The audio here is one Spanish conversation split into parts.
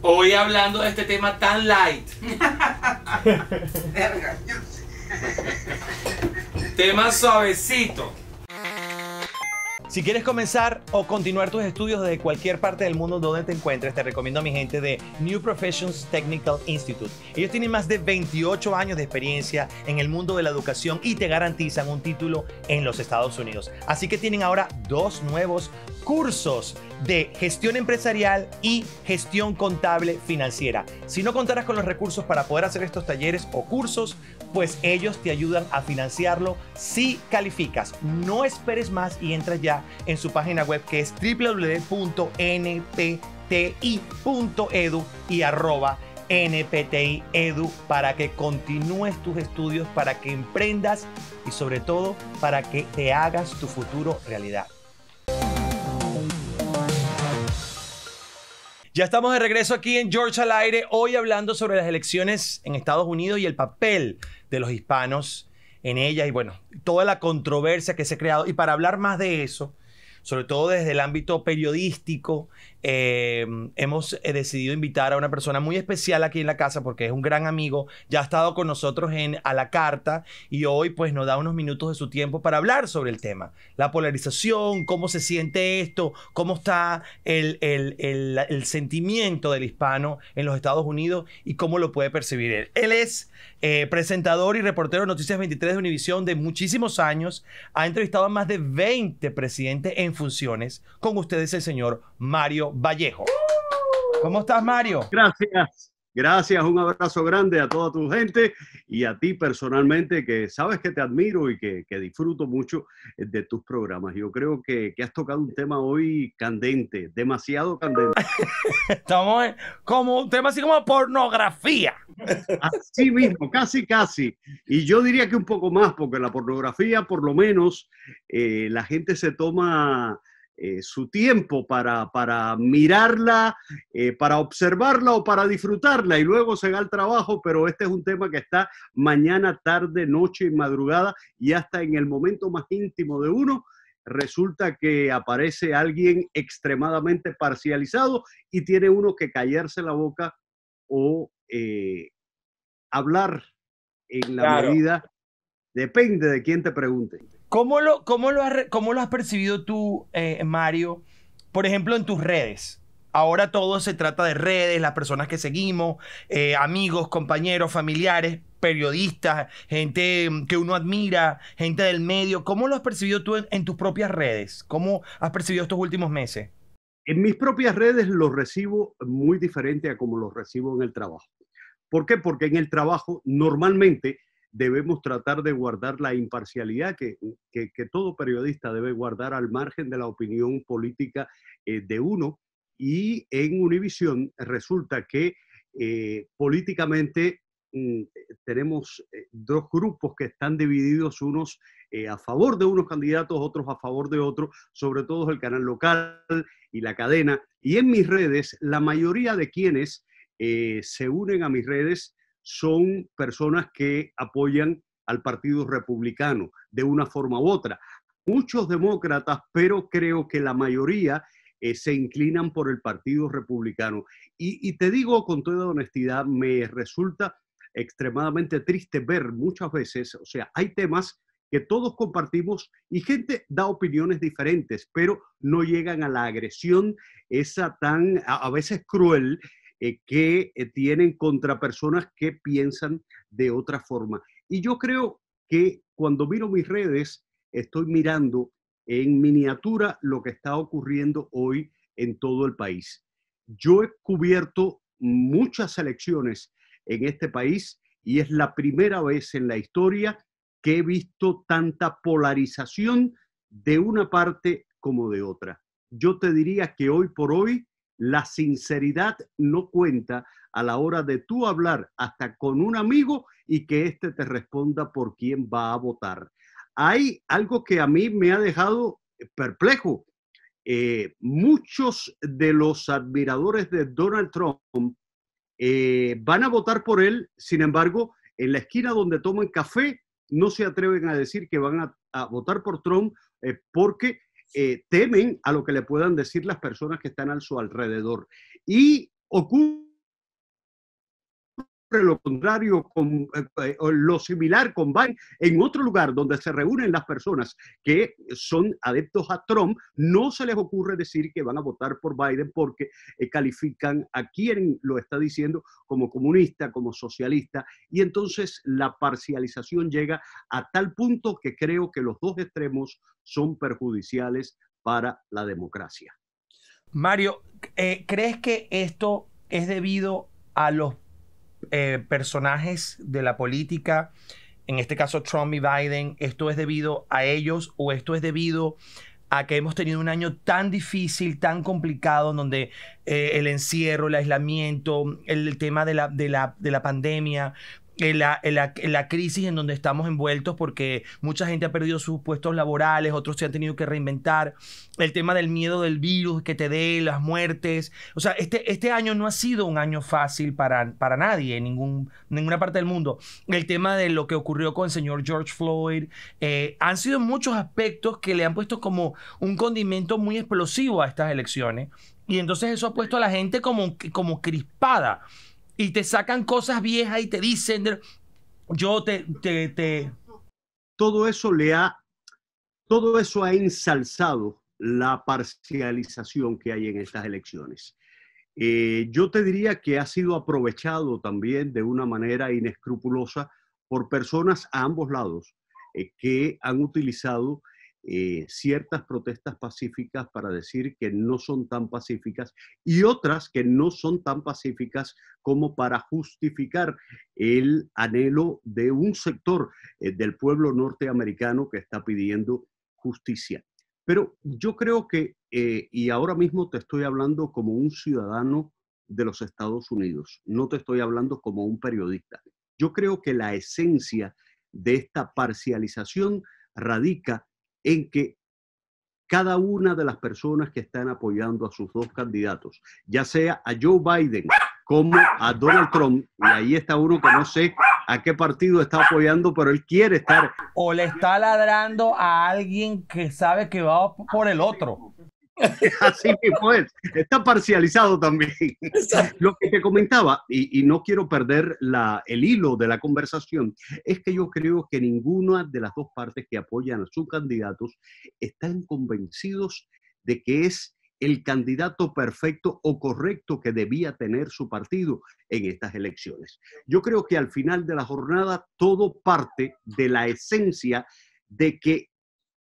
Hoy hablando de este tema tan light. tema suavecito. Si quieres comenzar o continuar tus estudios desde cualquier parte del mundo donde te encuentres, te recomiendo a mi gente de New Professions Technical Institute. Ellos tienen más de 28 años de experiencia en el mundo de la educación y te garantizan un título en los Estados Unidos. Así que tienen ahora dos nuevos cursos de gestión empresarial y gestión contable financiera. Si no contarás con los recursos para poder hacer estos talleres o cursos, pues ellos te ayudan a financiarlo si calificas. No esperes más y entra ya en su página web que es www.npti.edu y arroba NPTI Edu para que continúes tus estudios, para que emprendas y sobre todo para que te hagas tu futuro realidad. Ya estamos de regreso aquí en George al aire, hoy hablando sobre las elecciones en Estados Unidos y el papel de los hispanos en ellas y bueno, toda la controversia que se ha creado. Y para hablar más de eso, sobre todo desde el ámbito periodístico eh, hemos eh, decidido invitar a una persona muy especial aquí en la casa porque es un gran amigo, ya ha estado con nosotros en A la Carta y hoy pues nos da unos minutos de su tiempo para hablar sobre el tema, la polarización, cómo se siente esto, cómo está el, el, sentimiento del hispano en los Estados Unidos y cómo lo puede percibir él. Él es eh, presentador y reportero de Noticias 23 de Univisión de muchísimos años, ha entrevistado a más de 20 presidentes en funciones, con ustedes el señor Mario Vallejo. ¿Cómo estás, Mario? Gracias. Gracias, un abrazo grande a toda tu gente y a ti personalmente, que sabes que te admiro y que, disfruto mucho eh, de tus programas. Yo creo que, has tocado un tema hoy candente, demasiado candente. Estamos como un tema así como pornografía. Así mismo, casi, casi. Y yo diría que un poco más, porque la pornografía, por lo menos, eh, la gente se toma eh, su tiempo para, para mirarla, eh, para observarla o para disfrutarla y luego se va al trabajo, pero este es un tema que está mañana, tarde, noche y madrugada y hasta en el momento más íntimo de uno resulta que aparece alguien extremadamente parcializado y tiene uno que callarse la boca o eh, hablar en la medida, depende de quién te pregunte. ¿Cómo lo, has, percibido tú, eh, Mario? Por ejemplo, en tus redes. Ahora todo se trata de redes, las personas que seguimos, eh, amigos, compañeros, familiares, periodistas, gente mm, que uno admira, gente del medio. ¿Cómo lo has percibido tú en, en tus propias redes? ¿Cómo has percibido estos últimos meses? En mis propias redes los recibo muy diferente a como los recibo en el trabajo. ¿Por qué? Porque en el trabajo normalmente debemos tratar de guardar la imparcialidad que, que, todo periodista debe guardar al margen de la opinión política eh, de uno. Y en Univisión resulta que eh, políticamente mm, tenemos eh, dos grupos que están divididos, unos a favor de unos candidatos, otros a favor de otros, sobre todo el canal local y la cadena. Y en mis redes, la mayoría de quienes se unen a mis redes son personas que apoyan al Partido Republicano de una forma u otra. Muchos demócratas, pero creo que la mayoría eh, se inclinan por el Partido Republicano. Y, te digo con toda honestidad, me resulta extremadamente triste ver muchas veces, o sea, hay temas que todos compartimos y gente da opiniones diferentes, pero no llegan a la agresión esa tan a veces cruel eh, que eh, tienen contra personas que piensan de otra forma. Y yo creo que cuando miro mis redes, estoy mirando en miniatura lo que está ocurriendo hoy en todo el país. Yo he cubierto muchas elecciones en este país y es la primera vez en la historia que he visto tanta polarización de una parte como de otra. Yo te diría que hoy por hoy la sinceridad no cuenta a la hora de tú hablar hasta con un amigo y que éste te responda por quién va a votar. Hay algo que a mí me ha dejado perplejo. Eh, muchos de los admiradores de Donald Trump eh, van a votar por él, sin embargo, en la esquina donde toman café, no se atreven a decir que van a, votar por Trump eh, porque eh, temen a lo que le puedan decir las personas que están a su alrededor. Y ocurre lo contrario con eh, eh, lo similar con Biden en otro lugar donde se reúnen las personas que son adeptos a Trump, no se les ocurre decir que van a votar por Biden porque eh, califican a quien lo está diciendo como comunista, como socialista, y entonces la parcialización llega a tal punto que creo que los dos extremos son perjudiciales para la democracia. Mario, ¿crees que esto es debido a los eh, personajes de la política, en este caso Trump y Biden, esto es debido a ellos o esto es debido a que hemos tenido un año tan difícil, tan complicado, donde eh, el encierro, el aislamiento, el, tema de la, de la, de la pandemia, la, crisis en donde estamos envueltos porque mucha gente ha perdido sus puestos laborales, otros se han tenido que reinventar, el tema del miedo del virus que te dé, las muertes. O sea, este, este año no ha sido un año fácil para, para nadie, en ningún, ninguna parte del mundo. El tema de lo que ocurrió con el señor George Floyd, eh, han sido muchos aspectos que le han puesto como un condimento muy explosivo a estas elecciones. Y entonces eso ha puesto a la gente como, como crispada y te sacan cosas viejas y te dicen, yo te, te, Todo eso le ha, todo eso ha ensalzado la parcialización que hay en estas elecciones. Eh, yo te diría que ha sido aprovechado también de una manera inescrupulosa por personas a ambos lados eh, que han utilizado eh, ciertas protestas pacíficas para decir que no son tan pacíficas y otras que no son tan pacíficas como para justificar el anhelo de un sector eh, del pueblo norteamericano que está pidiendo justicia. Pero yo creo que, eh, y ahora mismo te estoy hablando como un ciudadano de los Estados Unidos, no te estoy hablando como un periodista. Yo creo que la esencia de esta parcialización radica en que cada una de las personas que están apoyando a sus dos candidatos, ya sea a Joe Biden como a Donald Trump, y ahí está uno que no sé a qué partido está apoyando, pero él quiere estar... O le está ladrando a alguien que sabe que va por el otro. Así mismo es, está parcializado también. Lo que te comentaba, y, no quiero perder la, el hilo de la conversación, es que yo creo que ninguna de las dos partes que apoyan a sus candidatos están convencidos de que es el candidato perfecto o correcto que debía tener su partido en estas elecciones. Yo creo que al final de la jornada todo parte de la esencia de que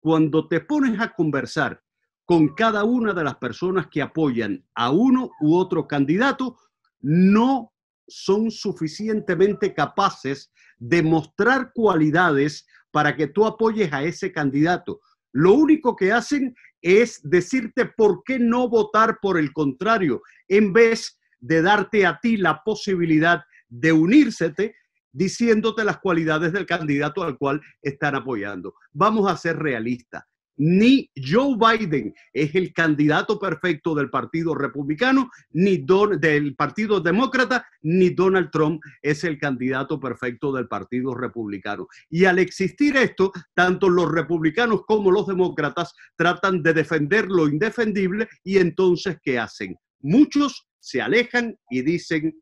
cuando te pones a conversar con cada una de las personas que apoyan a uno u otro candidato, no son suficientemente capaces de mostrar cualidades para que tú apoyes a ese candidato. Lo único que hacen es decirte por qué no votar por el contrario, en vez de darte a ti la posibilidad de unírsete diciéndote las cualidades del candidato al cual están apoyando. Vamos a ser realistas ni Joe Biden es el candidato perfecto del Partido Republicano, ni del Partido Demócrata, ni Donald Trump es el candidato perfecto del Partido Republicano. Y al existir esto, tanto los republicanos como los demócratas tratan de defender lo indefendible y entonces, ¿qué hacen? Muchos se alejan y dicen,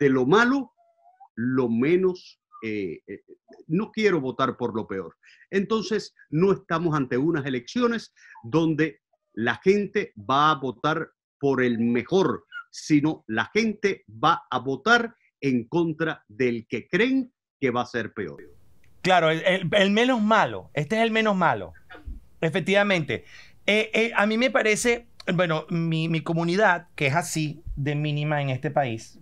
de lo malo, lo menos eh, eh, no quiero votar por lo peor. Entonces, no estamos ante unas elecciones donde la gente va a votar por el mejor, sino la gente va a votar en contra del que creen que va a ser peor. Claro, el, menos malo, este es el menos malo, efectivamente. Eh, a mí me parece, bueno, mi, mi comunidad, que es así de mínima en este país,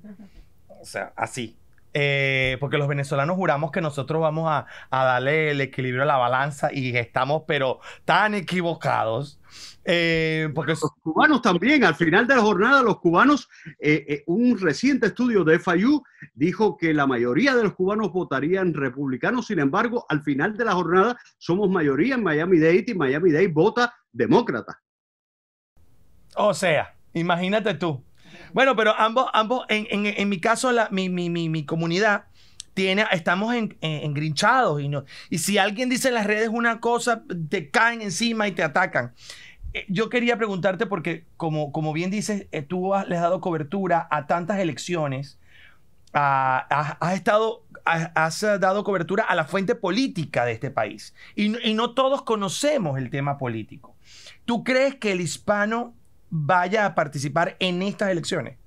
o sea, así, eh, porque los venezolanos juramos que nosotros vamos a, darle el equilibrio a la balanza y estamos pero tan equivocados. Eh, porque los cubanos también, al final de la jornada, los cubanos, eh, un reciente estudio de FIU dijo que la mayoría de los cubanos votarían republicanos, sin embargo, al final de la jornada somos mayoría en Miami Dade y Miami Dade vota demócrata. O sea, imagínate tú, bueno, pero ambos, ambos, en, mi caso, la, mi, comunidad, tiene, estamos en, engrinchados y, y si alguien dice en las redes una cosa, te caen encima y te atacan. Eh, yo quería preguntarte porque, como, como bien dices, eh, tú has, dado cobertura a tantas elecciones, a has, estado, dado cobertura a la fuente política de este país y, y no todos conocemos el tema político. ¿Tú crees que el hispano vaya a participar en estas elecciones?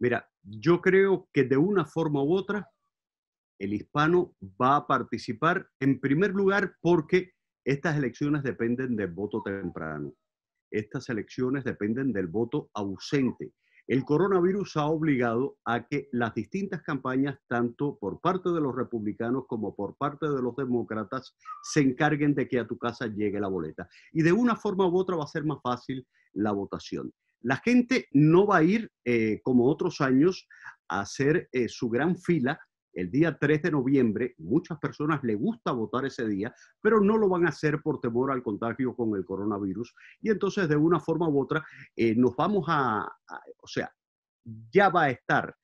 Mira, yo creo que de una forma u otra el hispano va a participar en primer lugar porque estas elecciones dependen del voto temprano. Estas elecciones dependen del voto ausente el coronavirus ha obligado a que las distintas campañas, tanto por parte de los republicanos como por parte de los demócratas, se encarguen de que a tu casa llegue la boleta. Y de una forma u otra va a ser más fácil la votación. La gente no va a ir, eh, como otros años, a hacer eh, su gran fila el día 3 de noviembre, muchas personas le gusta votar ese día, pero no lo van a hacer por temor al contagio con el coronavirus. Y entonces, de una forma u otra, eh, nos vamos a, o sea, ya va a estar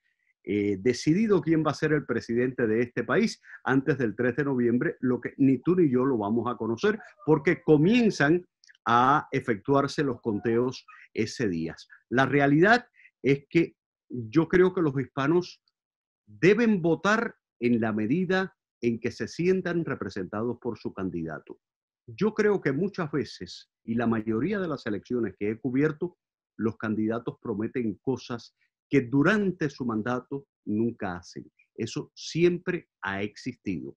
eh, decidido quién va a ser el presidente de este país antes del 3 de noviembre, lo que ni tú ni yo lo vamos a conocer, porque comienzan a efectuarse los conteos ese día. La realidad es que yo creo que los hispanos deben votar en la medida en que se sientan representados por su candidato. Yo creo que muchas veces, y la mayoría de las elecciones que he cubierto, los candidatos prometen cosas que durante su mandato nunca hacen. Eso siempre ha existido.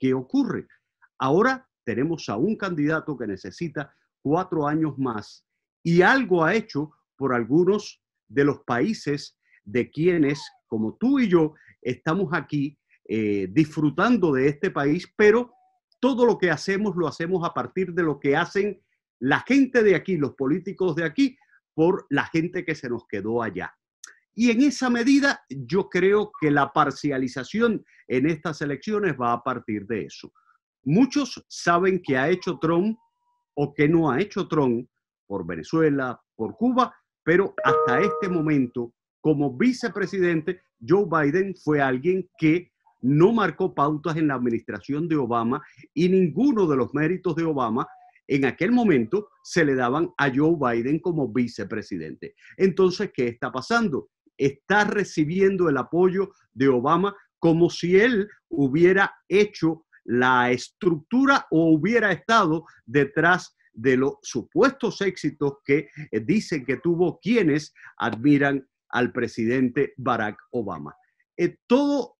¿Qué ocurre? Ahora tenemos a un candidato que necesita cuatro años más y algo ha hecho por algunos de los países de quienes, como tú y yo, estamos aquí eh, disfrutando de este país, pero todo lo que hacemos lo hacemos a partir de lo que hacen la gente de aquí, los políticos de aquí, por la gente que se nos quedó allá. Y en esa medida yo creo que la parcialización en estas elecciones va a partir de eso. Muchos saben que ha hecho Trump o que no ha hecho Trump por Venezuela, por Cuba, pero hasta este momento como vicepresidente, Joe Biden fue alguien que no marcó pautas en la administración de Obama y ninguno de los méritos de Obama en aquel momento se le daban a Joe Biden como vicepresidente. Entonces, ¿qué está pasando? Está recibiendo el apoyo de Obama como si él hubiera hecho la estructura o hubiera estado detrás de los supuestos éxitos que eh, dicen que tuvo quienes admiran al presidente Barack Obama. Eh, todo,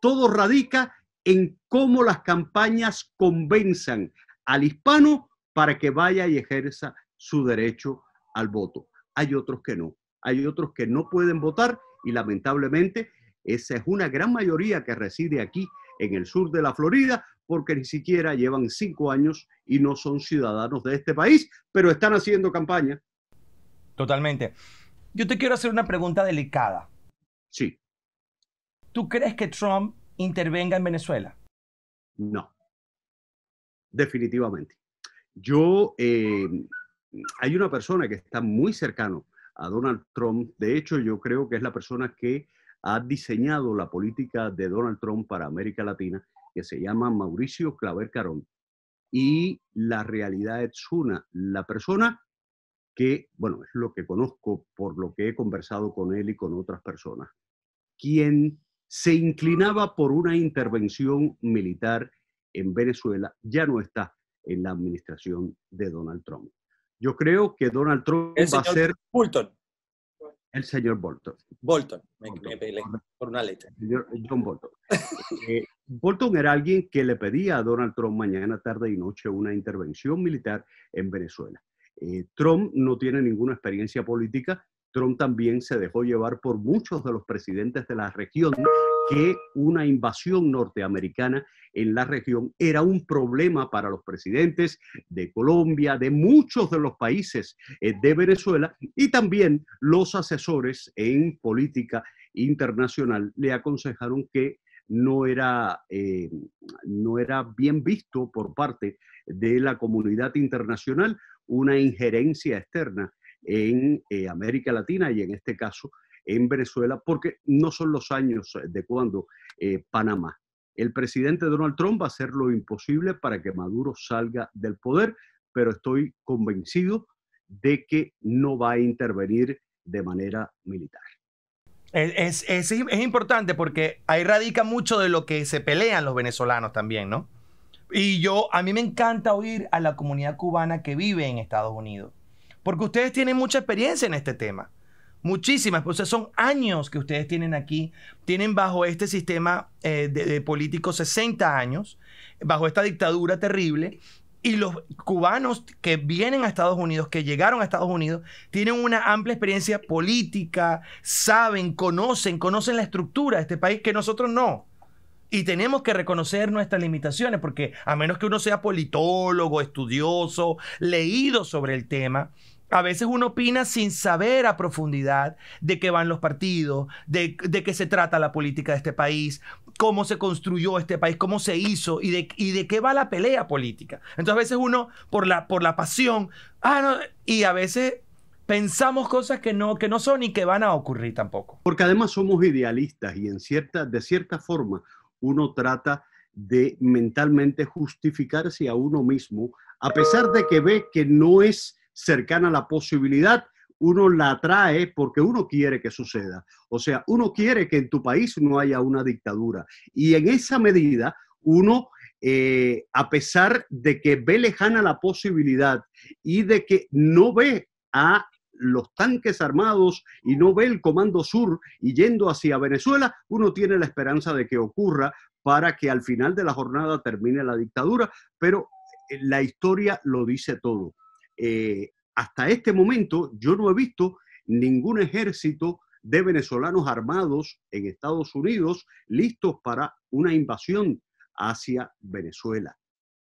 todo radica en cómo las campañas convenzan al hispano para que vaya y ejerza su derecho al voto. Hay otros que no, hay otros que no pueden votar y lamentablemente esa es una gran mayoría que reside aquí en el sur de la Florida porque ni siquiera llevan cinco años y no son ciudadanos de este país, pero están haciendo campaña. Totalmente. Yo te quiero hacer una pregunta delicada. Sí. ¿Tú crees que Trump intervenga en Venezuela? No. Definitivamente. Yo, eh, hay una persona que está muy cercano a Donald Trump. De hecho, yo creo que es la persona que ha diseñado la política de Donald Trump para América Latina, que se llama Mauricio Claver Carón. Y la realidad es una, la persona que, bueno, es lo que conozco por lo que he conversado con él y con otras personas, quien se inclinaba por una intervención militar en Venezuela, ya no está en la administración de Donald Trump. Yo creo que Donald Trump va a ser... Bolton. El señor Bolton. Bolton, me, Bolton. por una letra. El señor John Bolton. Eh, Bolton era alguien que le pedía a Donald Trump mañana, tarde y noche una intervención militar en Venezuela. Eh, Trump no tiene ninguna experiencia política. Trump también se dejó llevar por muchos de los presidentes de la región que una invasión norteamericana en la región era un problema para los presidentes de Colombia, de muchos de los países eh, de Venezuela y también los asesores en política internacional le aconsejaron que no era eh, bien visto por parte de la comunidad internacional una injerencia externa en eh, América Latina y en este caso en Venezuela, porque no son los años de cuando eh, Panamá. El presidente Donald Trump va a hacer lo imposible para que Maduro salga del poder, pero estoy convencido de que no va a intervenir de manera militar. es importante porque ahí radica mucho de lo que se pelean los venezolanos también, ¿no? Y yo, a mí me encanta oír a la comunidad cubana que vive en Estados Unidos, porque ustedes tienen mucha experiencia en este tema, muchísimas, pues son años que ustedes tienen aquí, tienen bajo este sistema eh, de, político 60 años, bajo esta dictadura terrible, y los cubanos que vienen a Estados Unidos, que llegaron a Estados Unidos, tienen una amplia experiencia política, saben, conocen, conocen la estructura de este país que nosotros no. Y tenemos que reconocer nuestras limitaciones, porque a menos que uno sea politólogo, estudioso, leído sobre el tema, a veces uno opina sin saber a profundidad de qué van los partidos, de, qué se trata la política de este país, cómo se construyó este país, cómo se hizo y de, de qué va la pelea política. Entonces a veces uno, por la, por la pasión, ah, y a veces pensamos cosas que no, que no son y que van a ocurrir tampoco. Porque además somos idealistas y en cierta, de cierta forma uno trata de mentalmente justificarse a uno mismo, a pesar de que ve que no es cercana la posibilidad, uno la atrae porque uno quiere que suceda. O sea, uno quiere que en tu país no haya una dictadura. Y en esa medida, uno, eh, a pesar de que ve lejana la posibilidad y de que no ve a los tanques armados y no ve el Comando Sur y yendo hacia Venezuela, uno tiene la esperanza de que ocurra para que al final de la jornada termine la dictadura, pero eh, la historia lo dice todo. Eh, hasta este momento yo no he visto ningún ejército de venezolanos armados en Estados Unidos listos para una invasión hacia Venezuela.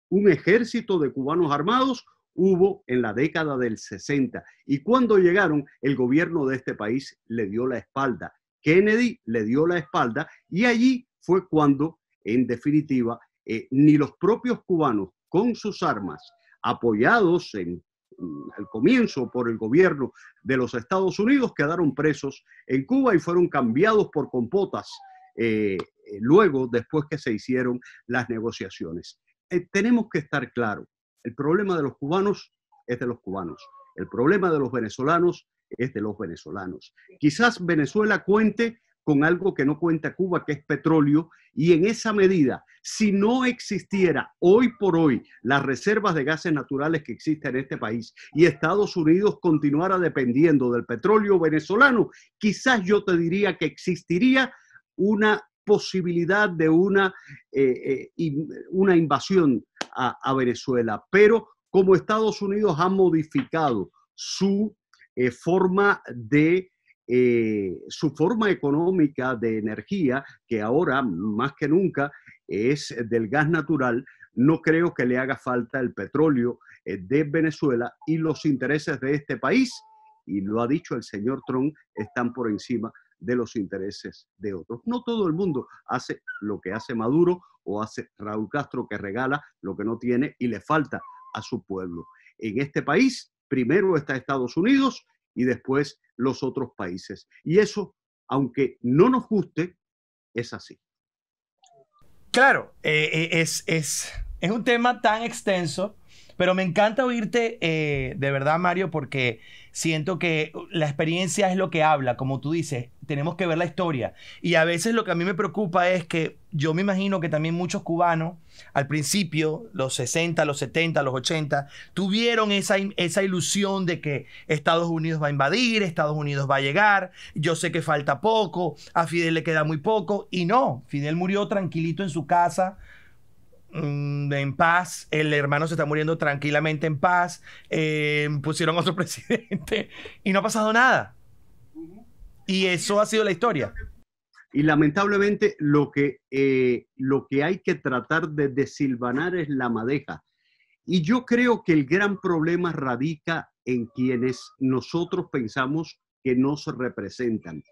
Un ejército de cubanos armados hubo en la década del 60. Y cuando llegaron, el gobierno de este país le dio la espalda. Kennedy le dio la espalda y allí fue cuando, en definitiva, eh, ni los propios cubanos con sus armas, apoyados mm, al comienzo por el gobierno de los Estados Unidos, quedaron presos en Cuba y fueron cambiados por compotas eh, eh, luego, después que se hicieron las negociaciones. tenemos que estar claros, el problema de los cubanos es de los cubanos. El problema de los venezolanos es de los venezolanos. Quizás Venezuela cuente con algo que no cuenta Cuba, que es petróleo, y en esa medida, si no existiera hoy por hoy las reservas de gases naturales que existen en este país y Estados Unidos continuara dependiendo del petróleo venezolano, quizás yo te diría que existiría una posibilidad de una, eh, eh, una invasión a, Venezuela, pero como Estados Unidos ha modificado su eh, forma de eh, su forma económica de energía, que ahora más que nunca es del gas natural, no creo que le haga falta el petróleo eh, de Venezuela y los intereses de este país, y lo ha dicho el señor Trump, están por encima de los intereses de otros. No todo el mundo hace lo que hace Maduro o hace Raúl Castro que regala lo que no tiene y le falta a su pueblo. En este país, primero está Estados Unidos y después los otros países. Y eso, aunque no nos guste, es así. Claro, eh, eh, es, es, es un tema tan extenso pero me encanta oírte, eh, de verdad, Mario, porque siento que la experiencia es lo que habla, como tú dices, tenemos que ver la historia. Y a veces lo que a mí me preocupa es que yo me imagino que también muchos cubanos, al principio, los 60, los 70, los 80, tuvieron esa, esa ilusión de que Estados Unidos va a invadir, Estados Unidos va a llegar, yo sé que falta poco, a Fidel le queda muy poco, y no, Fidel murió tranquilito en su casa Mm, en paz, el hermano se está muriendo tranquilamente en paz, eh, pusieron otro presidente y no ha pasado nada. Y eso ha sido la historia. Y lamentablemente lo que, eh, lo que hay que tratar de desilvanar es la madeja. Y yo creo que el gran problema radica en quienes nosotros pensamos que no se representan.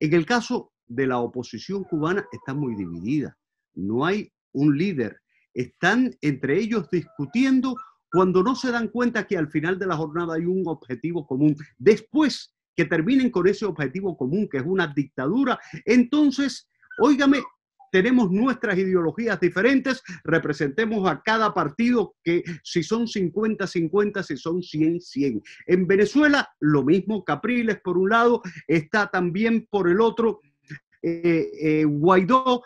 En el caso de la oposición cubana está muy dividida. No hay un líder están entre ellos discutiendo cuando no se dan cuenta que al final de la jornada hay un objetivo común. Después que terminen con ese objetivo común, que es una dictadura, entonces, óigame, tenemos nuestras ideologías diferentes, representemos a cada partido que si son 50, 50, si son 100, 100. En Venezuela, lo mismo, Capriles por un lado, está también por el otro eh, eh, Guaidó,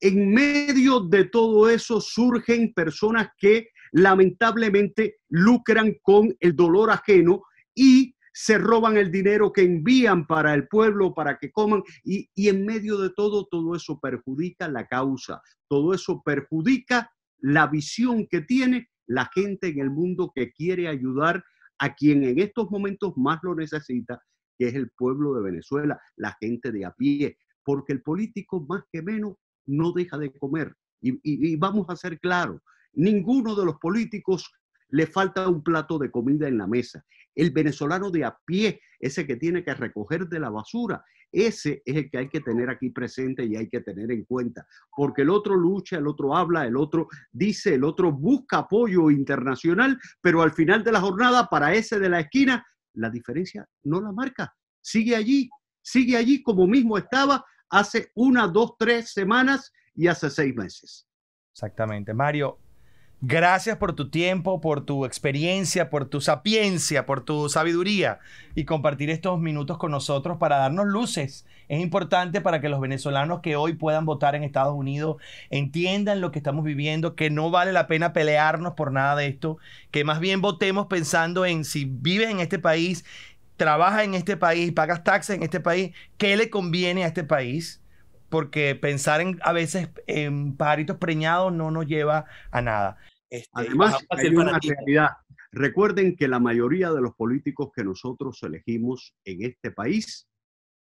en medio de todo eso surgen personas que lamentablemente lucran con el dolor ajeno y se roban el dinero que envían para el pueblo, para que coman, y, en medio de todo, todo eso perjudica la causa, todo eso perjudica la visión que tiene la gente en el mundo que quiere ayudar a quien en estos momentos más lo necesita, que es el pueblo de Venezuela, la gente de a pie, porque el político más que menos no deja de comer. Y, vamos a ser claros, ninguno de los políticos le falta un plato de comida en la mesa. El venezolano de a pie, ese que tiene que recoger de la basura, ese es el que hay que tener aquí presente y hay que tener en cuenta, porque el otro lucha, el otro habla, el otro dice, el otro busca apoyo internacional, pero al final de la jornada, para ese de la esquina, la diferencia no la marca, sigue allí, sigue allí como mismo estaba hace una, dos, tres semanas y hace seis meses. Exactamente. Mario, gracias por tu tiempo, por tu experiencia, por tu sapiencia, por tu sabiduría y compartir estos minutos con nosotros para darnos luces. Es importante para que los venezolanos que hoy puedan votar en Estados Unidos entiendan lo que estamos viviendo, que no vale la pena pelearnos por nada de esto, que más bien votemos pensando en si vives en este país trabaja en este país, pagas taxes en este país, ¿qué le conviene a este país? Porque pensar en a veces en pajaritos preñados no nos lleva a nada. Este, Además, hay una realidad. Recuerden que la mayoría de los políticos que nosotros elegimos en este país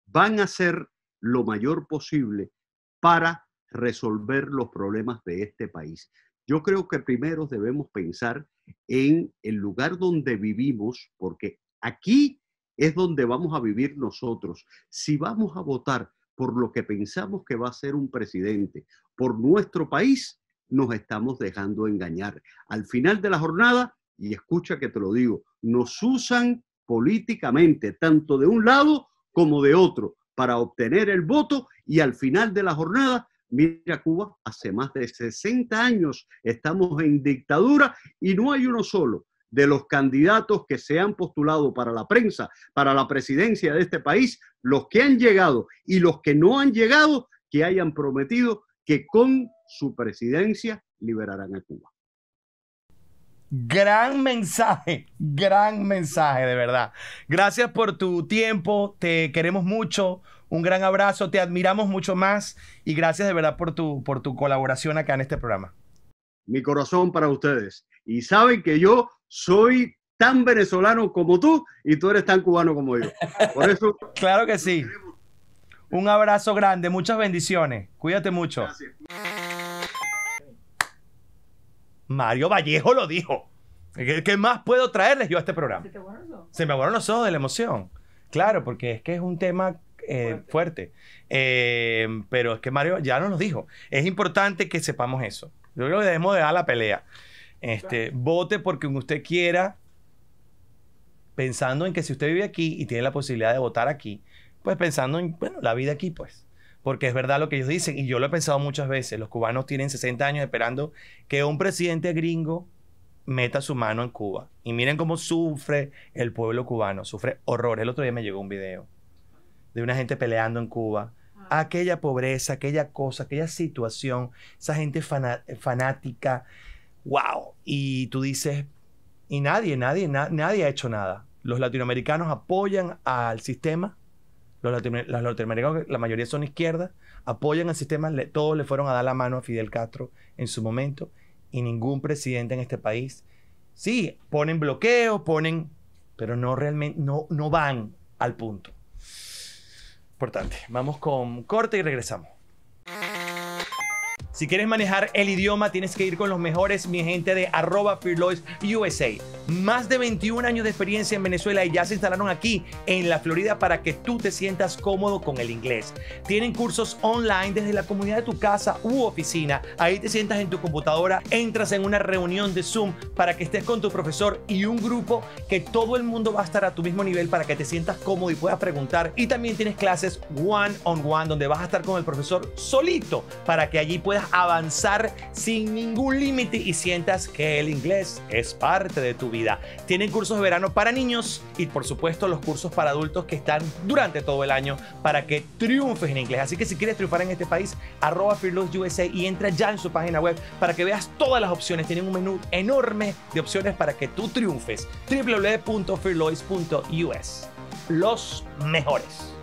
van a hacer lo mayor posible para resolver los problemas de este país. Yo creo que primero debemos pensar en el lugar donde vivimos, porque aquí es donde vamos a vivir nosotros. Si vamos a votar por lo que pensamos que va a ser un presidente, por nuestro país, nos estamos dejando engañar. Al final de la jornada, y escucha que te lo digo, nos usan políticamente, tanto de un lado como de otro, para obtener el voto y al final de la jornada, mira Cuba, hace más de 60 años estamos en dictadura y no hay uno solo de los candidatos que se han postulado para la prensa, para la presidencia de este país, los que han llegado y los que no han llegado, que hayan prometido que con su presidencia liberarán a Cuba. Gran mensaje, gran mensaje de verdad. Gracias por tu tiempo, te queremos mucho, un gran abrazo, te admiramos mucho más y gracias de verdad por tu, por tu colaboración acá en este programa. Mi corazón para ustedes. Y saben que yo soy tan venezolano como tú y tú eres tan cubano como yo. Por eso. claro que sí. Un abrazo grande, muchas bendiciones. Cuídate mucho. Mario Vallejo lo dijo. ¿Qué, más puedo traerles yo a este programa? Se me aguaron los ojos de la emoción. Claro, porque es que es un tema eh, fuerte. Eh, pero es que Mario ya nos lo dijo. Es importante que sepamos eso. Yo creo que debemos de dar la pelea. Este, vote porque usted quiera, pensando en que si usted vive aquí y tiene la posibilidad de votar aquí, pues pensando en, bueno, la vida aquí, pues. Porque es verdad lo que ellos dicen, y yo lo he pensado muchas veces, los cubanos tienen 60 años esperando que un presidente gringo meta su mano en Cuba. Y miren cómo sufre el pueblo cubano, sufre horror. El otro día me llegó un video de una gente peleando en Cuba. Ah. Aquella pobreza, aquella cosa, aquella situación, esa gente fanática, wow. Y tú dices, y nadie, nadie, nadie ha hecho nada. Los latinoamericanos apoyan al sistema, los, latinoamericanos, la mayoría son izquierdas, apoyan al sistema, todos le fueron a dar la mano a Fidel Castro en su momento, y ningún presidente en este país, sí, ponen bloqueo ponen, pero no realmente, no, no van al punto. Importante, vamos con corte y regresamos. Si quieres manejar el idioma, tienes que ir con los mejores, mi gente de arroba USA. Más de 21 años de experiencia en Venezuela y ya se instalaron aquí en la Florida para que tú te sientas cómodo con el inglés. Tienen cursos online desde la comunidad de tu casa u oficina. Ahí te sientas en tu computadora, entras en una reunión de Zoom para que estés con tu profesor y un grupo que todo el mundo va a estar a tu mismo nivel para que te sientas cómodo y puedas preguntar. Y también tienes clases one on one donde vas a estar con el profesor solito para que allí puedas avanzar sin ningún límite y sientas que el inglés es parte de tu vida. Tienen cursos de verano para niños y por supuesto los cursos para adultos que están durante todo el año para que triunfes en inglés. Así que si quieres triunfar en este país, arroba USA y entra ya en su página web para que veas todas las opciones. Tienen un menú enorme de opciones para que tú triunfes. www.fearlois.us Los mejores.